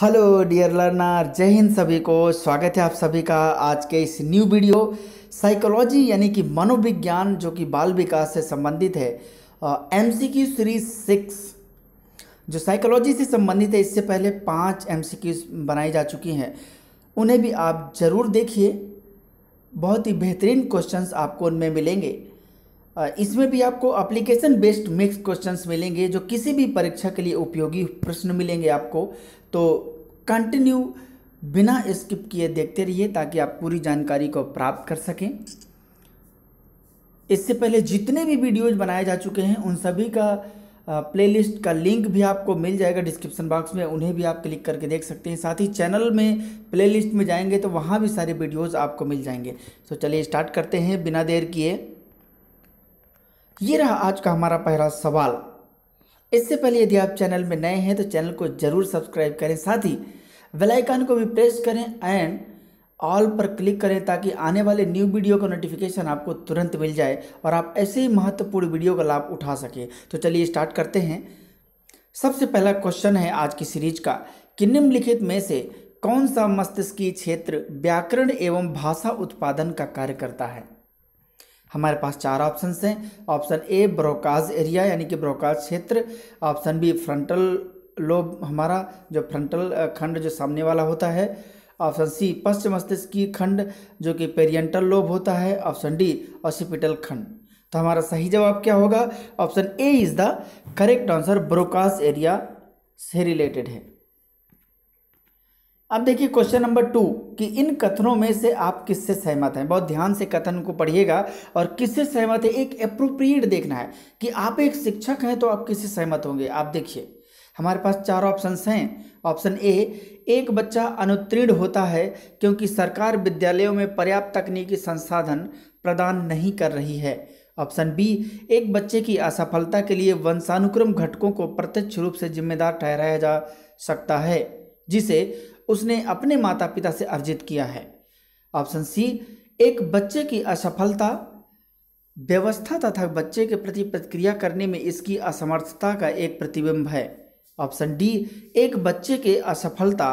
hello dear learner जय हिंद सभी को स्वागत है आप सभी का आज के इस न्यू वीडियो साइकोलॉजी यानी कि मनोविज्ञान जो कि बाल विकास से संबंधित है M C Q series six जो साइकोलॉजी से संबंधित है इससे पहले पांच एम सी क्यूज बनाई जा चुकी हैं उन्हें भी आप ज़रूर देखिए बहुत ही बेहतरीन क्वेश्चंस आपको उनमें मिलेंगे इसमें भी आपको एप्लीकेशन बेस्ड मिक्स क्वेश्चंस मिलेंगे जो किसी भी परीक्षा के लिए उपयोगी प्रश्न मिलेंगे आपको तो कंटिन्यू बिना स्किप किए देखते रहिए ताकि आप पूरी जानकारी को प्राप्त कर सकें इससे पहले जितने भी वीडियोज बनाए जा चुके हैं उन सभी का प्लेलिस्ट का लिंक भी आपको मिल जाएगा डिस्क्रिप्शन बॉक्स में उन्हें भी आप क्लिक करके देख सकते हैं साथ ही चैनल में प्लेलिस्ट में जाएंगे तो वहाँ भी सारे वीडियोस आपको मिल जाएंगे तो चलिए स्टार्ट करते हैं बिना देर किए ये रहा आज का हमारा पहला सवाल इससे पहले यदि आप चैनल में नए हैं तो चैनल को जरूर सब्सक्राइब करें साथ ही बेल आइकन को भी प्रेस करें एंड ऑल पर क्लिक करें ताकि आने वाले न्यू वीडियो का नोटिफिकेशन आपको तुरंत मिल जाए और आप ऐसे ही महत्वपूर्ण वीडियो का लाभ उठा सके तो चलिए स्टार्ट करते हैं सबसे पहला क्वेश्चन है आज की सीरीज का कि निम्नलिखित में से कौन सा मस्तिष्की क्षेत्र व्याकरण एवं भाषा उत्पादन का कार्य करता है हमारे पास चार ऑप्शन हैं ऑप्शन ए ब्रोकाज एरिया यानी कि ब्रोकाज क्षेत्र ऑप्शन बी फ्रंटल लोब हमारा जो फ्रंटल खंड जो सामने वाला होता है ऑप्शन सी पश्चिम मस्तिष्क की खंड जो कि पेरियंटल लोब होता है ऑप्शन डी ऑसिपिटल खंड तो हमारा सही जवाब क्या होगा option A is the correct answer Broca's area से रिलेटेड है अब देखिए क्वेश्चन नंबर टू कि इन कथनों में से आप किससे सहमत हैं बहुत ध्यान से कथन को पढ़िएगा और किससे सहमत है एक अप्रोप्रिएट देखना है कि आप एक शिक्षक हैं तो आप किससे सहमत होंगे आप देखिए हमारे पास चार ऑप्शंस हैं ऑप्शन ए एक बच्चा अनुत्तीर्ण होता है क्योंकि सरकार विद्यालयों में पर्याप्त तकनीकी संसाधन प्रदान नहीं कर रही है ऑप्शन बी एक बच्चे की असफलता के लिए वंशानुक्रम घटकों को प्रत्यक्ष रूप से जिम्मेदार ठहराया जा सकता है जिसे उसने अपने माता पिता से अर्जित किया है ऑप्शन सी एक बच्चे की असफलता व्यवस्था तथा बच्चे के प्रति प्रतिक्रिया करने में इसकी असमर्थता का एक प्रतिबिंब है ऑप्शन डी एक बच्चे के असफलता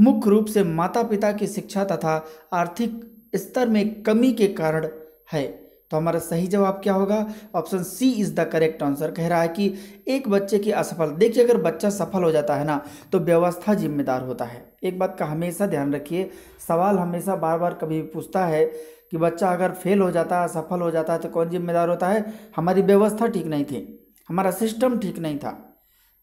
मुख्य रूप से माता पिता की शिक्षा तथा आर्थिक स्तर में कमी के कारण है तो हमारा सही जवाब क्या होगा option C is the correct answer कह रहा है कि एक बच्चे की असफल देखिए अगर बच्चा सफल हो जाता है ना तो व्यवस्था जिम्मेदार होता है एक बात का हमेशा ध्यान रखिए सवाल हमेशा बार बार कभी पूछता है कि बच्चा अगर फेल हो जाता है सफल हो जाता है तो कौन जिम्मेदार होता है हमारी व्यवस्था ठीक नहीं थी हमारा सिस्टम ठीक नहीं था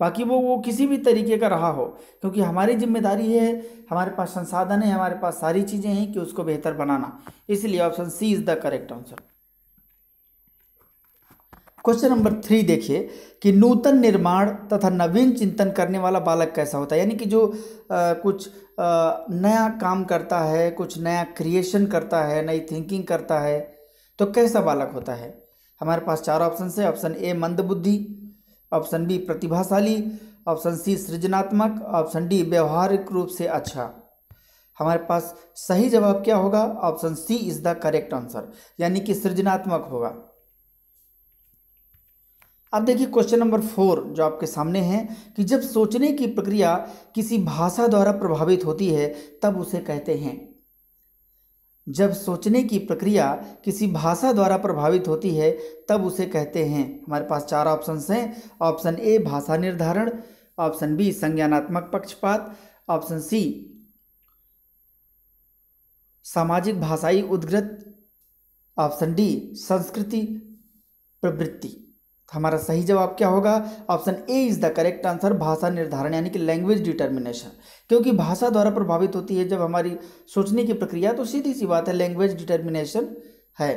बाकी वो वो किसी भी तरीके का रहा हो क्योंकि हमारी जिम्मेदारी है हमारे पास संसाधन है हमारे पास सारी चीज़ें हैं कि उसको बेहतर बनाना इसलिए option C is the correct answer question number three देखिए कि नूतन निर्माण तथा नवीन चिंतन करने वाला बालक कैसा होता है यानी कि जो आ, कुछ आ, नया काम करता है कुछ नया क्रिएशन करता है नई थिंकिंग करता है तो कैसा बालक होता है हमारे पास चार ऑप्शन है ऑप्शन ए मंदबुद्धि ऑप्शन बी प्रतिभाशाली ऑप्शन सी सृजनात्मक ऑप्शन डी व्यवहारिक रूप से अच्छा हमारे पास सही जवाब क्या होगा option C is the correct answer यानी कि सृजनात्मक होगा अब देखिए क्वेश्चन नंबर फोर जो आपके सामने है कि जब सोचने की प्रक्रिया किसी भाषा द्वारा प्रभावित होती है तब उसे कहते हैं जब सोचने की प्रक्रिया किसी भाषा द्वारा प्रभावित होती है तब उसे कहते हैं हमारे पास चार ऑप्शन हैं ऑप्शन ए भाषा निर्धारण ऑप्शन बी संज्ञानात्मक पक्षपात ऑप्शन सी सामाजिक भाषाई उद्गृत ऑप्शन डी संस्कृति प्रवृत्ति तो हमारा सही जवाब क्या होगा option A is the correct answer भाषा निर्धारण यानी कि लैंग्वेज डिटर्मिनेशन क्योंकि भाषा द्वारा प्रभावित होती है जब हमारी सोचने की प्रक्रिया तो सीधी सी बात है लैंग्वेज डिटर्मिनेशन है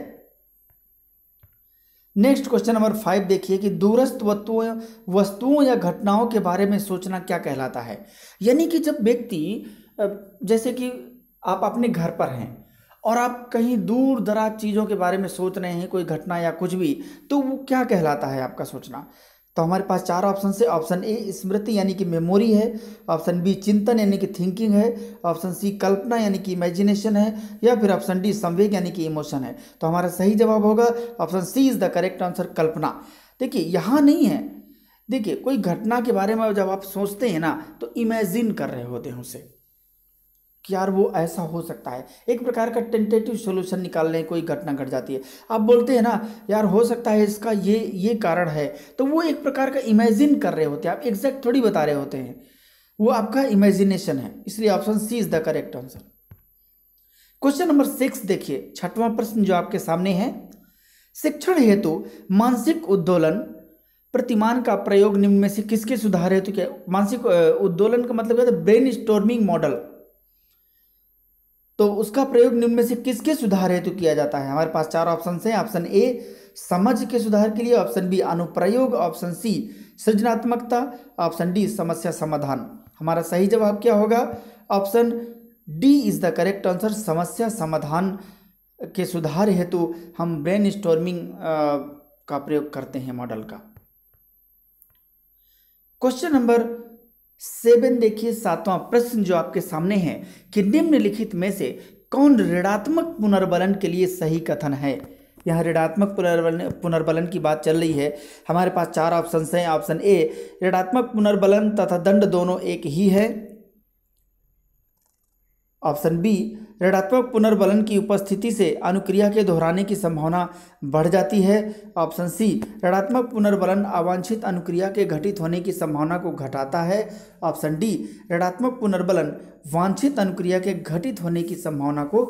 नेक्स्ट क्वेश्चन नंबर फाइव देखिए कि दूरस्थ वस्तुओं वस्तुओं या घटनाओं के बारे में सोचना क्या कहलाता है यानी कि जब व्यक्ति जैसे कि आप अपने घर पर हैं और आप कहीं दूर दराज चीज़ों के बारे में सोच रहे हैं कोई घटना या कुछ भी तो वो क्या कहलाता है आपका सोचना तो हमारे पास चार ऑप्शन से ऑप्शन ए स्मृति यानी कि मेमोरी है ऑप्शन बी चिंतन यानी कि थिंकिंग है ऑप्शन सी कल्पना यानी कि इमेजिनेशन है या फिर ऑप्शन डी संवेग यानी कि इमोशन है तो हमारा सही जवाब होगा option C is the correct answer कल्पना देखिए यहाँ नहीं है देखिए कोई घटना के बारे में जब आप सोचते हैं ना तो इमेजिन कर रहे होते हैं उसे कि यार वो ऐसा हो सकता है एक प्रकार का टेंटेटिव सोल्यूशन निकालने कोई घटना घट जाती है आप बोलते हैं ना यार हो सकता है इसका ये ये कारण है तो वो एक प्रकार का इमेजिन कर रहे होते हैं आप एग्जैक्ट थोड़ी बता रहे होते हैं वो आपका इमेजिनेशन है इसलिए option C is the correct answer question number six देखिए छठवां प्रश्न जो आपके सामने है शिक्षण हेतु तो मानसिक उद्दोलन प्रतिमान का प्रयोग निम्न में से किसके सुधार हेतु तो क्या मानसिक उद्दोलन का मतलब क्या है ब्रेन स्टोर्मिंग मॉडल तो उसका प्रयोग निम्न में से किसके सुधार हेतु किया जाता है हमारे पास चार ऑप्शन हैं ऑप्शन ए समझ के सुधार के लिए ऑप्शन बी अनुप्रयोग ऑप्शन सी सृजनात्मकता ऑप्शन डी समस्या समाधान हमारा सही जवाब क्या होगा option D is the correct answer समस्या समाधान के सुधार हेतु हम ब्रेन स्टोर्मिंग का प्रयोग करते हैं मॉडल का क्वेश्चन नंबर सेवन देखिए सातवां प्रश्न जो आपके सामने है कि निम्नलिखित में से कौन ऋणात्मक पुनर्बलन के लिए सही कथन है यहाँ ऋणात्मक पुनर्बलन पुनर्बलन की बात चल रही है हमारे पास चार ऑप्शन हैं ऑप्शन ए ऋणात्मक पुनर्बलन तथा दंड दोनों एक ही है ऑप्शन बी ऋणात्मक पुनर्बलन की उपस्थिति से अनुक्रिया के दोहराने की संभावना बढ़ जाती है ऑप्शन सी ऋणात्मक पुनर्बलन अवांछित अनुक्रिया के घटित होने की संभावना को घटाता है ऑप्शन डी ऋणात्मक पुनर्बलन वांछित अनुक्रिया के घटित होने की संभावना को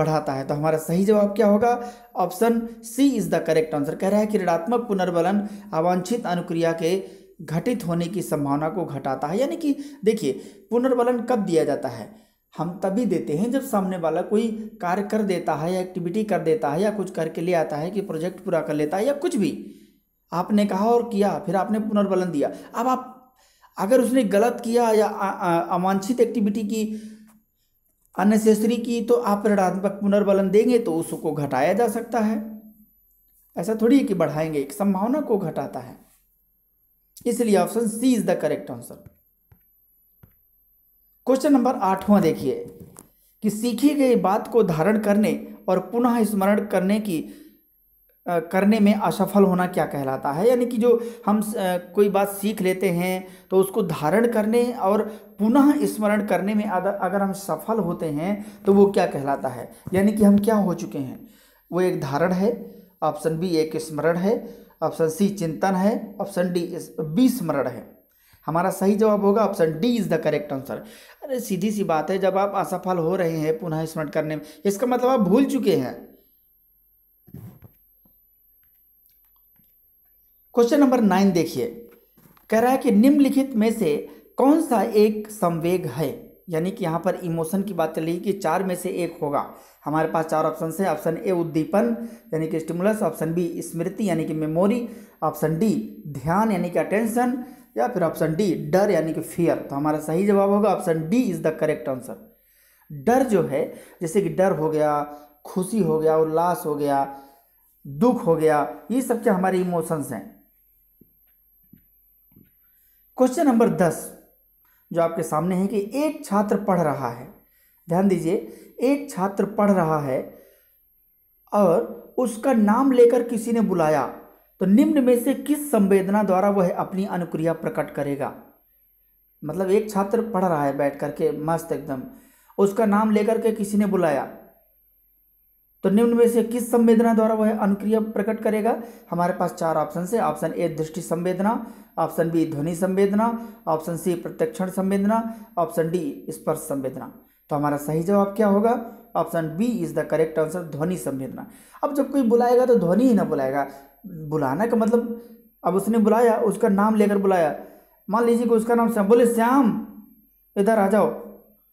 बढ़ाता है तो हमारा सही जवाब क्या होगा option C is the correct answer कह रहा है कि ऋणात्मक पुनर्बलन अवांछित अनुक्रिया के घटित होने की संभावना को घटाता है यानी कि देखिए पुनर्बलन कब दिया जाता है हम तभी देते हैं जब सामने वाला कोई कार्य कर देता है या एक्टिविटी कर देता है या कुछ करके ले आता है कि प्रोजेक्ट पूरा कर लेता है या कुछ भी आपने कहा और किया फिर आपने पुनर्बलन दिया अब आप अगर उसने गलत किया या अवांछित एक्टिविटी की अननेसेसरी की तो आप ऋणात्मक पुनर्बलन देंगे तो उसको घटाया जा सकता है ऐसा थोड़ी है कि बढ़ाएंगे एक संभावना को घटाता है इसलिए option C is the correct answer question number आठवां देखिए कि सीखी गई बात को धारण करने और पुनः स्मरण करने की करने में असफल होना क्या कहलाता है यानी कि जो हम कोई बात सीख लेते हैं तो उसको धारण करने और पुनः स्मरण करने में अगर हम सफल होते हैं तो वो क्या कहलाता है यानी कि हम क्या हो चुके हैं वो एक धारण है ऑप्शन बी एक स्मरण है ऑप्शन सी चिंतन है ऑप्शन डी बी स्मरण है हमारा सही जवाब होगा option D is the correct answer अरे सीधी सी बात है जब आप असफल हो रहे हैं पुनः स्मरण करने में इसका मतलब आप भूल चुके हैं क्वेश्चन नंबर नाइन देखिए कह रहा है कि निम्नलिखित में से कौन सा एक संवेग है यानी कि यहाँ पर इमोशन की बात चली कि चार में से एक होगा हमारे पास चार ऑप्शन है ऑप्शन ए उद्दीपन यानी कि स्टिमुलस ऑप्शन बी स्मृति यानी कि मेमोरी ऑप्शन डी ध्यान यानी कि अटेंशन या फिर ऑप्शन डी डर यानी कि फियर तो हमारा सही जवाब होगा option D is the correct answer डर जो है जैसे कि डर हो गया खुशी हो गया उल्लास हो गया दुख हो गया ये सब क्या हमारे इमोशंस हैं क्वेश्चन नंबर दस जो आपके सामने है कि एक छात्र पढ़ रहा है ध्यान दीजिए एक छात्र पढ़ रहा है और उसका नाम लेकर किसी ने बुलाया तो निम्न में से किस संवेदना द्वारा वह अपनी अनुक्रिया प्रकट करेगा मतलब एक छात्र पढ़ रहा है बैठ करके मस्त एकदम उसका नाम लेकर के किसी ने बुलाया तो निम्न में से किस संवेदना द्वारा वह अनुक्रिया प्रकट करेगा हमारे पास चार ऑप्शन से ऑप्शन ए दृष्टि संवेदना ऑप्शन बी ध्वनि संवेदना ऑप्शन सी प्रत्यक्षण संवेदना ऑप्शन डी स्पर्श संवेदना तो हमारा सही जवाब क्या होगा option B is the correct answer ध्वनि संवेदना अब जब कोई बुलाएगा तो ध्वनि ही ना बुलाएगा बुलाने का मतलब अब उसने बुलाया उसका नाम लेकर बुलाया मान लीजिए कि उसका नाम श्याम बोले श्याम इधर आ जाओ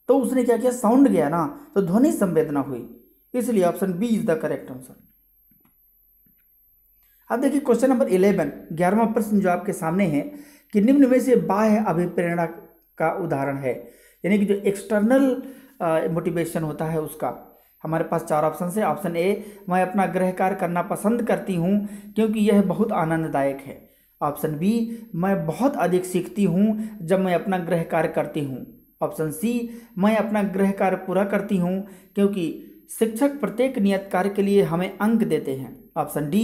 तो उसने क्या किया साउंड गया ना तो ध्वनि संवेदना हुई इसलिए option B is the correct answer अब देखिए क्वेश्चन नंबर इलेवन ग्यारहवा प्रश्न जो आपके सामने है कि निम्न में से बाह्य अभिप्रेरणा का उदाहरण है यानी कि जो एक्सटर्नल मोटिवेशन होता है उसका हमारे पास चार ऑप्शन है ऑप्शन ए मैं अपना गृह कार्य करना पसंद करती हूँ क्योंकि यह बहुत आनंददायक है ऑप्शन बी मैं बहुत अधिक सीखती हूँ जब मैं अपना गृह कार्य करती हूँ ऑप्शन सी मैं अपना गृह कार्य पूरा करती हूँ क्योंकि शिक्षक प्रत्येक नियत कार्य के लिए हमें अंक देते हैं ऑप्शन डी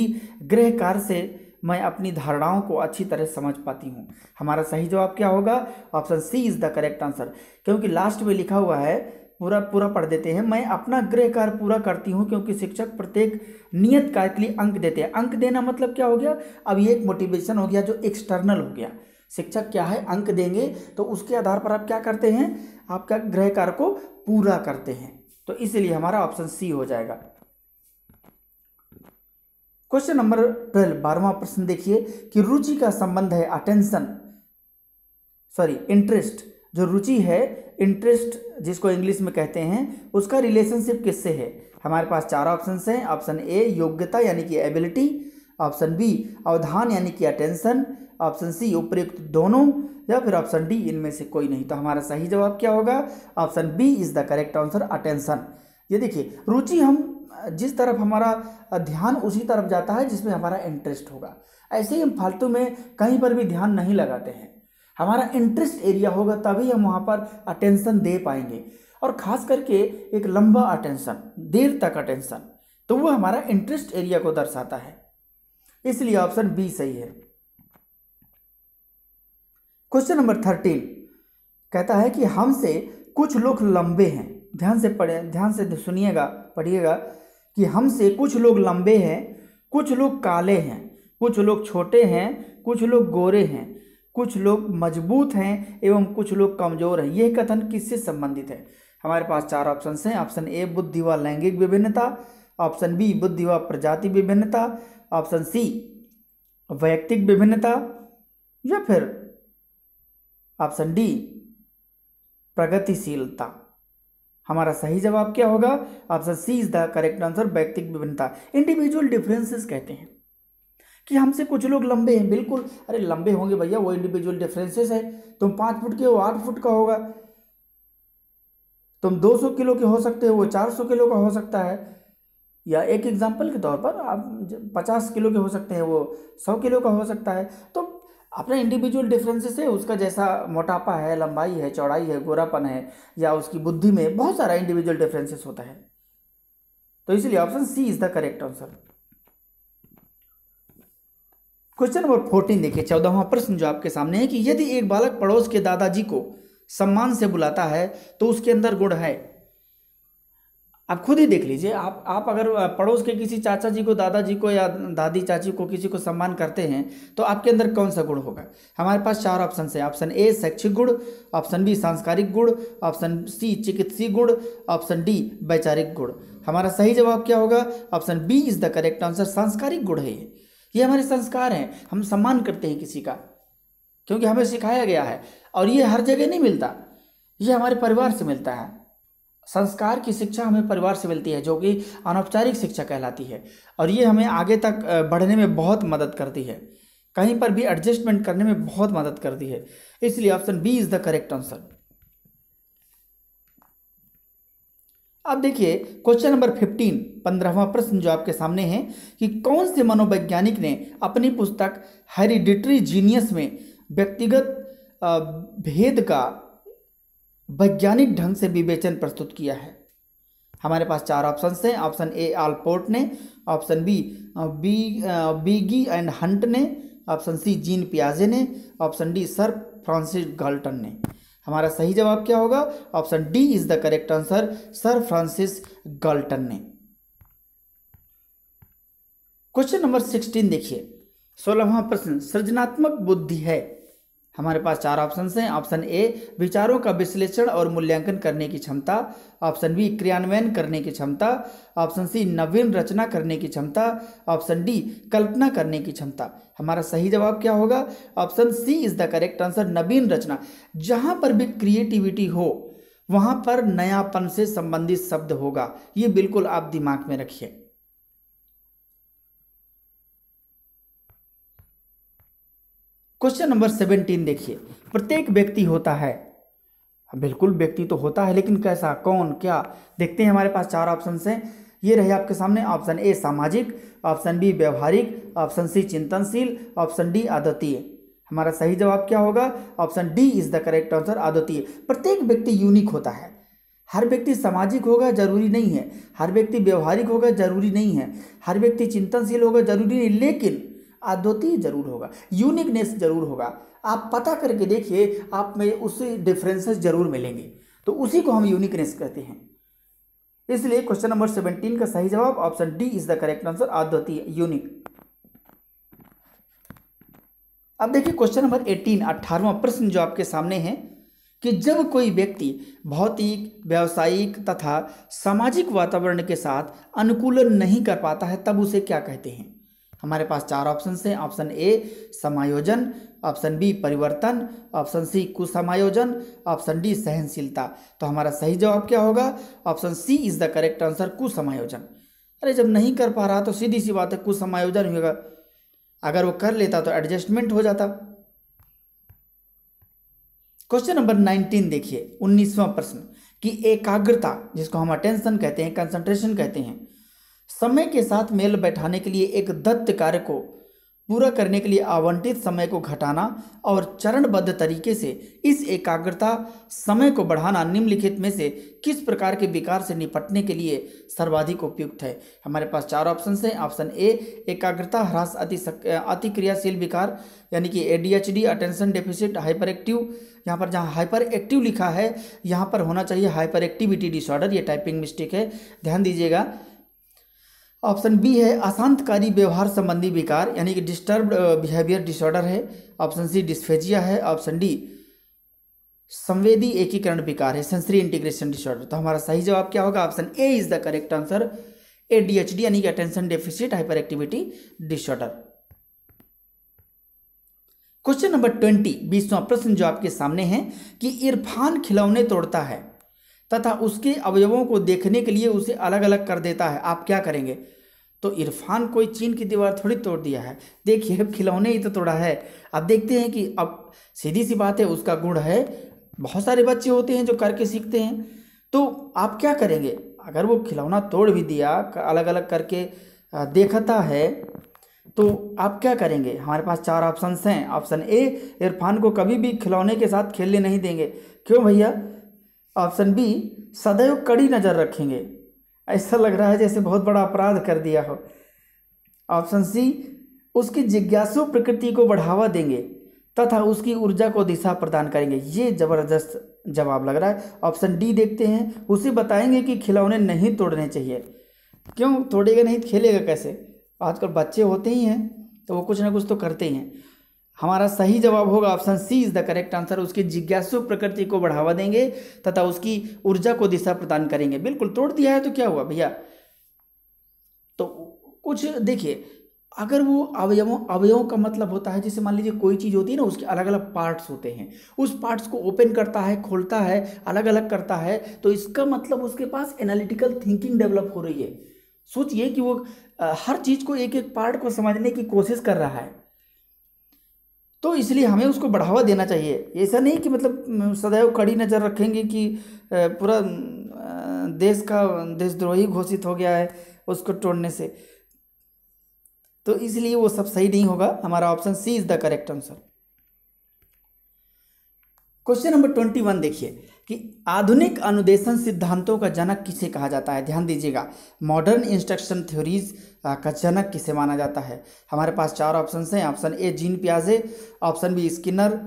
गृह कार्य से मैं अपनी धारणाओं को अच्छी तरह समझ पाती हूँ हमारा सही जवाब क्या होगा option C is the correct answer क्योंकि लास्ट में लिखा हुआ है पूरा पूरा पढ़ देते हैं मैं अपना गृह कार्य पूरा करती हूँ क्योंकि शिक्षक प्रत्येक नियत कार्य के लिए अंक देते हैं अंक देना मतलब क्या हो गया अब ये एक मोटिवेशन हो गया जो एक्सटर्नल हो गया शिक्षक क्या है अंक देंगे तो उसके आधार पर आप क्या करते हैं आपका गृह कार्य को पूरा करते हैं तो इसलिए हमारा ऑप्शन सी हो जाएगा क्वेश्चन नंबर ट्वेल्व बारहवा प्रश्न देखिए कि रुचि का संबंध है अटेंशन सॉरी इंटरेस्ट जो रुचि है इंटरेस्ट जिसको इंग्लिश में कहते हैं उसका रिलेशनशिप किससे है हमारे पास चार ऑप्शन हैं ऑप्शन ए योग्यता यानी कि एबिलिटी ऑप्शन बी अवधान यानी कि अटेंशन ऑप्शन सी उपयुक्त दोनों या फिर ऑप्शन डी इनमें से कोई नहीं तो हमारा सही जवाब क्या होगा option B is the correct answer attention ये देखिए रुचि हम जिस तरफ हमारा ध्यान उसी तरफ जाता है जिसमें हमारा इंटरेस्ट होगा ऐसे ही हम फालतू में कहीं पर भी ध्यान नहीं लगाते हैं हमारा इंटरेस्ट एरिया होगा तभी हम वहाँ पर अटेंशन दे पाएंगे और ख़ास करके एक लंबा अटेंशन देर तक अटेंशन तो वह हमारा इंटरेस्ट एरिया को दर्शाता है इसलिए ऑप्शन बी सही है क्वेश्चन नंबर थर्टीन कहता है कि हमसे कुछ लोग लंबे हैं ध्यान से पढ़े ध्यान से सुनिएगा पढ़िएगा कि हमसे कुछ लोग लंबे हैं कुछ लोग काले हैं कुछ लोग छोटे हैं कुछ लोग गोरे हैं कुछ लोग मजबूत हैं एवं कुछ लोग कमजोर हैं यह कथन किससे संबंधित है हमारे पास चार ऑप्शन हैं ऑप्शन ए बुद्धि व लैंगिक विभिन्नता ऑप्शन बी बुद्धि व प्रजाति विभिन्नता ऑप्शन सी वैयक्तिक विभिन्नता या फिर ऑप्शन डी प्रगतिशीलता हमारा सही जवाब क्या होगा option C is the correct answer वैयक्तिक विभिन्नता इंडिविजुअल डिफरेंसेस कहते हैं कि हमसे कुछ लोग लंबे हैं बिल्कुल अरे लंबे होंगे भैया वो इंडिविजुअल डिफरेंसेस है तुम पाँच फुट के हो आठ फुट का होगा तुम दो सौ किलो के हो सकते हो वो चार सौ किलो का हो सकता है या एक एग्जाम्पल के तौर पर आप पचास किलो के हो सकते हैं वो सौ किलो का हो सकता है तो अपना इंडिविजुअल डिफरेंसेस है उसका जैसा मोटापा है लंबाई है चौड़ाई है गोरापन है या उसकी बुद्धि में बहुत सारा इंडिविजुअल डिफरेंसेस होता है तो इसलिए option C is the correct answer question number fourteen देखिए चौदहवा प्रश्न जो आपके सामने है कि यदि एक बालक पड़ोस के दादाजी को सम्मान से बुलाता है तो उसके अंदर गुण है आप खुद ही देख लीजिए आप आप अगर पड़ोस के किसी चाचा जी को दादाजी को या दादी चाची को किसी को सम्मान करते हैं तो आपके अंदर कौन सा गुण होगा हमारे पास चार ऑप्शन है ऑप्शन ए शैक्षिक गुण ऑप्शन बी सांस्कारिक गुण ऑप्शन सी चिकित्सीय गुण ऑप्शन डी वैचारिक गुण हमारा सही जवाब क्या होगा option B is the correct answer सांस्कारिक गुण है ये ये हमारे संस्कार हैं हम सम्मान करते हैं किसी का क्योंकि हमें सिखाया गया है और ये हर जगह नहीं मिलता ये हमारे परिवार से मिलता है संस्कार की शिक्षा हमें परिवार से मिलती है जो कि अनौपचारिक शिक्षा कहलाती है और ये हमें आगे तक बढ़ने में बहुत मदद करती है कहीं पर भी एडजस्टमेंट करने में बहुत मदद करती है इसलिए option B is the correct answer अब देखिए क्वेश्चन नंबर फिफ्टीन पंद्रहवा प्रश्न जो आपके सामने है कि कौन से मनोवैज्ञानिक ने अपनी पुस्तक हेरिडिटरी जीनियस में व्यक्तिगत भेद का वैज्ञानिक ढंग से विवेचन प्रस्तुत किया है हमारे पास चार ऑप्शन हैं ऑप्शन ए आलपोर्ट ने option B B Bigge and Hunt ने ऑप्शन सी जीन प्याजे ने option D sir Francis Galton ने हमारा सही जवाब क्या होगा option D is the correct answer sir Francis Galton ने क्वेश्चन नंबर सिक्सटीन देखिए सोलहवा प्रश्न सृजनात्मक बुद्धि है हमारे पास चार ऑप्शन हैं ऑप्शन ए विचारों का विश्लेषण और मूल्यांकन करने की क्षमता ऑप्शन बी क्रियान्वयन करने की क्षमता ऑप्शन सी नवीन रचना करने की क्षमता ऑप्शन डी कल्पना करने की क्षमता हमारा सही जवाब क्या होगा option C is the correct answer नवीन रचना जहाँ पर भी क्रिएटिविटी हो वहाँ पर नयापन से संबंधित शब्द होगा ये बिल्कुल आप दिमाग में रखिए क्वेश्चन नंबर सेवेंटीन देखिए प्रत्येक व्यक्ति होता है बिल्कुल व्यक्ति तो होता है लेकिन कैसा कौन क्या देखते हैं हमारे पास चार ऑप्शन हैं ये रहे आपके सामने ऑप्शन ए सामाजिक ऑप्शन बी व्यवहारिक ऑप्शन सी चिंतनशील ऑप्शन डी आदतीय हमारा सही जवाब क्या होगा option D is the correct answer आदतीय प्रत्येक व्यक्ति यूनिक होता है हर व्यक्ति सामाजिक होगा जरूरी नहीं है हर व्यक्ति व्यवहारिक होगा जरूरी नहीं है हर व्यक्ति चिंतनशील होगा जरूरी नहीं लेकिन अद्वितीय जरूर होगा यूनिकनेस जरूर होगा आप पता करके देखिए आप में उससे डिफरेंसेस जरूर मिलेंगे तो उसी को हम यूनिकनेस कहते हैं इसलिए क्वेश्चन नंबर सेवनटीन का सही जवाब option D is the correct answer अद्वितीय यूनिक अब देखिए क्वेश्चन नंबर एटीन अट्ठारहवा प्रश्न जो आपके सामने है कि जब कोई व्यक्ति भौतिक व्यावसायिक तथा सामाजिक वातावरण के साथ अनुकूलन नहीं कर पाता है तब उसे क्या कहते हैं हमारे पास चार ऑप्शन हैं ऑप्शन ए समायोजन ऑप्शन बी परिवर्तन ऑप्शन सी कुसमायोजन ऑप्शन डी सहनशीलता तो हमारा सही जवाब क्या होगा option C is the correct answer कुसमायोजन अरे जब नहीं कर पा रहा तो सीधी सी बात है कुसमायोजन होगा अगर वो कर लेता तो एडजस्टमेंट हो जाता क्वेश्चन नंबर नाइनटीन देखिए उन्नीसवां प्रश्न कि एकाग्रता जिसको हम अटेंशन कहते हैं कंसंट्रेशन कहते हैं समय के साथ मेल बैठाने के लिए एक दत्त कार्य को पूरा करने के लिए आवंटित समय को घटाना और चरणबद्ध तरीके से इस एकाग्रता समय को बढ़ाना निम्नलिखित में से किस प्रकार के विकार से निपटने के लिए सर्वाधिक उपयुक्त है हमारे पास चार ऑप्शन हैं ऑप्शन ए एकाग्रता ह्रास अति अतिक्रियाशील विकार यानी कि ADHD attention deficit hyperactive यहाँ पर जहाँ हाइपर एक्टिव लिखा है यहाँ पर होना चाहिए हाइपर एक्टिविटी डिसऑर्डर ये टाइपिंग मिस्टेक है ध्यान दीजिएगा ऑप्शन बी है अशांतकारी व्यवहार संबंधी विकार यानी कि डिस्टर्ब बिहेवियर डिसऑर्डर है ऑप्शन सी डिस्फेजिया है ऑप्शन डी संवेदी एकीकरण विकार है सेंसरी इंटीग्रेशन डिसऑर्डर तो हमारा सही जवाब क्या होगा option A is the correct answer A D H D यानी कि attention deficit hyperactivity disorder question number twenty बीसवा प्रश्न जो आपके सामने है कि इरफान खिलौने तोड़ता है तथा उसके अवयवों को देखने के लिए उसे अलग अलग कर देता है आप क्या करेंगे तो इरफान कोई चीन की दीवार थोड़ी तोड़ दिया है देखिए अब खिलौने ही तो तोड़ा है अब देखते हैं कि अब सीधी सी बात है उसका गुण है बहुत सारे बच्चे होते हैं जो करके सीखते हैं तो आप क्या करेंगे अगर वो खिलौना तोड़ भी दिया अलग अलग करके देखता है तो आप क्या करेंगे हमारे पास चार ऑप्शंस हैं ऑप्शन ए इरफान को कभी भी खिलौने के साथ खेलने नहीं देंगे क्यों भैया ऑप्शन बी सदैव कड़ी नज़र रखेंगे ऐसा लग रहा है जैसे बहुत बड़ा अपराध कर दिया हो ऑप्शन सी उसकी जिज्ञासु प्रकृति को बढ़ावा देंगे तथा उसकी ऊर्जा को दिशा प्रदान करेंगे ये ज़बरदस्त जवाब लग रहा है ऑप्शन डी देखते हैं उसे बताएंगे कि खिलौने नहीं तोड़ने चाहिए क्यों तोड़ेगा नहीं खेलेगा कैसे आजकल बच्चे होते ही हैं तो वो कुछ ना कुछ तो करते ही हैं हमारा सही जवाब होगा option C is the correct answer उसकी जिज्ञासु प्रकृति को बढ़ावा देंगे तथा उसकी ऊर्जा को दिशा प्रदान करेंगे बिल्कुल तोड़ दिया है तो क्या हुआ भैया तो कुछ देखिए अगर वो अवयवों अवयवों का मतलब होता है जैसे मान लीजिए कोई चीज़ होती है ना उसके अलग अलग पार्ट्स होते हैं उस पार्ट्स को ओपन करता है खोलता है अलग अलग करता है तो इसका मतलब उसके पास एनालिटिकल थिंकिंग डेवलप हो रही है सोचिए कि वो हर चीज़ को एक एक पार्ट को समझने की कोशिश कर रहा है तो इसलिए हमें उसको बढ़ावा देना चाहिए ऐसा नहीं कि मतलब सदैव कड़ी नज़र रखेंगे कि पूरा देश का देशद्रोही घोषित हो गया है उसको तोड़ने से तो इसलिए वो सब सही नहीं होगा हमारा option C is the correct answer question number twenty one देखिए कि आधुनिक अनुदेशन सिद्धांतों का जनक किसे कहा जाता है ध्यान दीजिएगा मॉडर्न इंस्ट्रक्शन थ्योरीज का जनक किसे माना जाता है हमारे पास चार ऑप्शन हैं ऑप्शन ए जीन प्याजे option B Skinner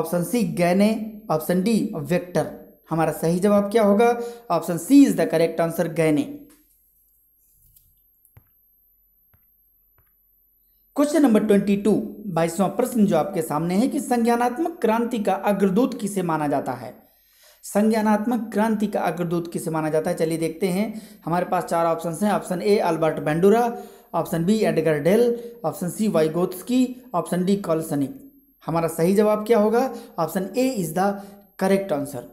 option C Gagne option D वेक्टर हमारा सही जवाब क्या होगा option C is the correct answer Gagne question number twenty two बाईसवां प्रश्न जो आपके सामने है कि संज्ञानात्मक क्रांति का अग्रदूत किसे माना जाता है संज्ञानात्मक क्रांति का अग्रदूत किसे माना जाता है चलिए देखते हैं हमारे पास चार ऑप्शन हैं option A Albert Bandura option B Edgar Dale option C Vygotsky option D Kolesnik हमारा सही जवाब क्या होगा option A is the correct answer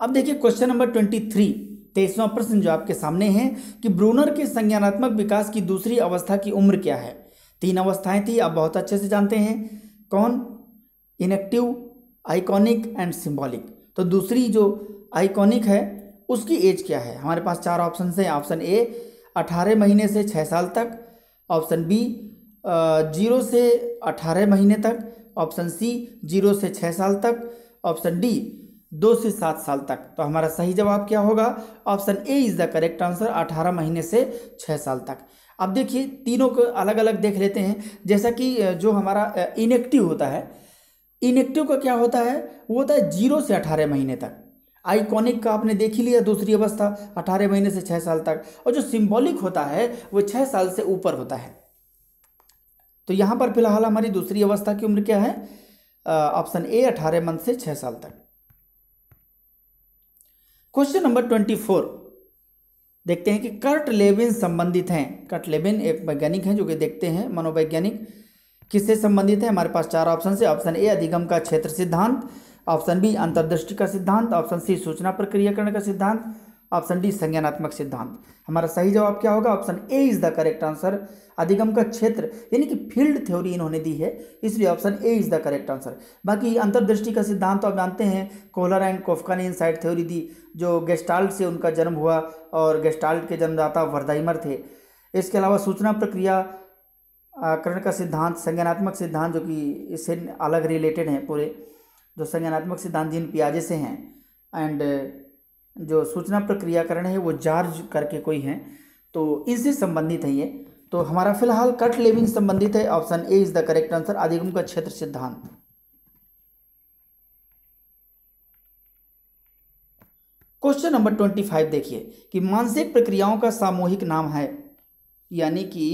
अब देखिए क्वेश्चन नंबर ट्वेंटी थ्री तेईसवां प्रश्न जो आपके सामने है कि ब्रूनर के संज्ञानात्मक विकास की दूसरी अवस्था की उम्र क्या है तीन अवस्थाएं थी आप बहुत अच्छे से जानते हैं कौन इनेक्टिव आइकॉनिक एंड सिम्बॉलिक तो दूसरी जो आइकॉनिक है उसकी एज क्या है हमारे पास चार ऑप्शन हैं ऑप्शन ए अठारह महीने से छः साल तक ऑप्शन बी जीरो से अठारह महीने तक ऑप्शन सी जीरो से छः साल तक ऑप्शन डी दो से सात साल तक तो हमारा सही जवाब क्या होगा option A is the correct answer अठारह महीने से छः साल तक अब देखिए तीनों को अलग अलग देख लेते हैं जैसा कि जो हमारा इनेक्टिव होता है इनेक्टिव का क्या होता है वो होता है जीरो से अठारह महीने तक आइकॉनिक का आपने देख ही लिया दूसरी अवस्था अठारह महीने से छः साल तक और जो सिंबॉलिक होता है वो छः साल से ऊपर होता है तो यहाँ पर फिलहाल हमारी दूसरी अवस्था की उम्र क्या है ऑप्शन ए अठारह मंथ से छः साल तक क्वेश्चन नंबर ट्वेंटी फोर देखते हैं कि कर्ट लेविन संबंधित हैं कर्ट लेविन एक वैज्ञानिक हैं जो कि देखते हैं मनोवैज्ञानिक किससे संबंधित है हमारे पास चार ऑप्शन से ऑप्शन ए अधिगम का क्षेत्र सिद्धांत ऑप्शन बी अंतर्दृष्टि का सिद्धांत ऑप्शन सी सूचना प्रक्रियाकरण का सिद्धांत ऑप्शन डी संज्ञानात्मक सिद्धांत हमारा सही जवाब क्या होगा option A is the correct answer अधिगम का क्षेत्र यानी कि फील्ड थ्योरी इन्होंने दी है इसलिए option A is the correct answer बाकी अंतर्दृष्टि का सिद्धांत तो आप जानते हैं कोहलर एंड कोफका ने इनसाइड थ्योरी दी जो गेस्टाल्ट से उनका जन्म हुआ और गेस्टाल्ट के जन्मदाता वर्दाइमर थे इसके अलावा सूचना प्रक्रिया करण का सिद्धांत संज्ञानात्मक सिद्धांत जो कि इससे अलग रिलेटेड हैं पूरे जो संज्ञानात्मक सिद्धांत जिन पियाजे से हैं एंड जो सूचना प्रक्रियाकरण है वो जार्ज करके कोई है तो इससे संबंधित है ये तो हमारा फिलहाल कट लेविंग संबंधित है option A is the correct answer अधिगम का क्षेत्र सिद्धांत क्वेश्चन नंबर ट्वेंटी फाइव देखिए कि मानसिक प्रक्रियाओं का सामूहिक नाम है यानी कि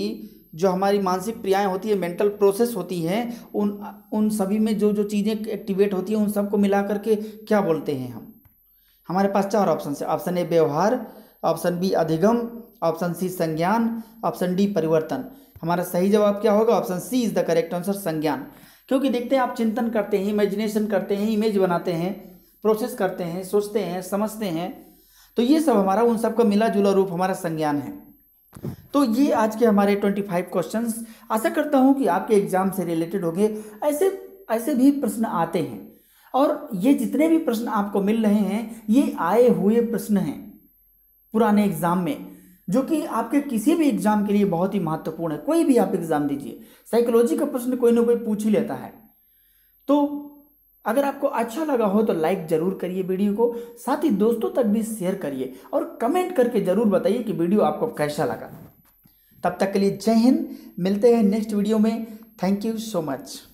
जो हमारी मानसिक क्रियाएं होती है मेंटल प्रोसेस होती हैं उन उन सभी में जो जो चीज़ें एक्टिवेट होती हैं उन सबको मिला करके क्या बोलते हैं हम हमारे पास चार ऑप्शन है ऑप्शन ए व्यवहार ऑप्शन बी अधिगम ऑप्शन सी संज्ञान ऑप्शन डी परिवर्तन हमारा सही जवाब क्या होगा option C is the correct answer संज्ञान क्योंकि देखते हैं आप चिंतन करते हैं इमेजिनेशन करते हैं इमेज बनाते हैं प्रोसेस करते हैं सोचते हैं समझते हैं तो ये सब हमारा उन सब का मिला जुला रूप हमारा संज्ञान है तो ये आज के हमारे ट्वेंटी फाइव क्वेश्चन आशा करता हूँ कि आपके एग्जाम से रिलेटेड होंगे ऐसे ऐसे भी प्रश्न आते हैं और ये जितने भी प्रश्न आपको मिल रहे हैं ये आए हुए प्रश्न हैं पुराने एग्जाम में जो कि आपके किसी भी एग्जाम के लिए बहुत ही महत्वपूर्ण है कोई भी आप एग्जाम दीजिए साइकोलॉजी का प्रश्न कोई ना कोई पूछ ही लेता है तो अगर आपको अच्छा लगा हो तो लाइक जरूर करिए वीडियो को साथ ही दोस्तों तक भी शेयर करिए और कमेंट करके जरूर बताइए कि वीडियो आपको कैसा लगा तब तक के लिए जय हिंद मिलते हैं नेक्स्ट वीडियो में थैंक यू सो मच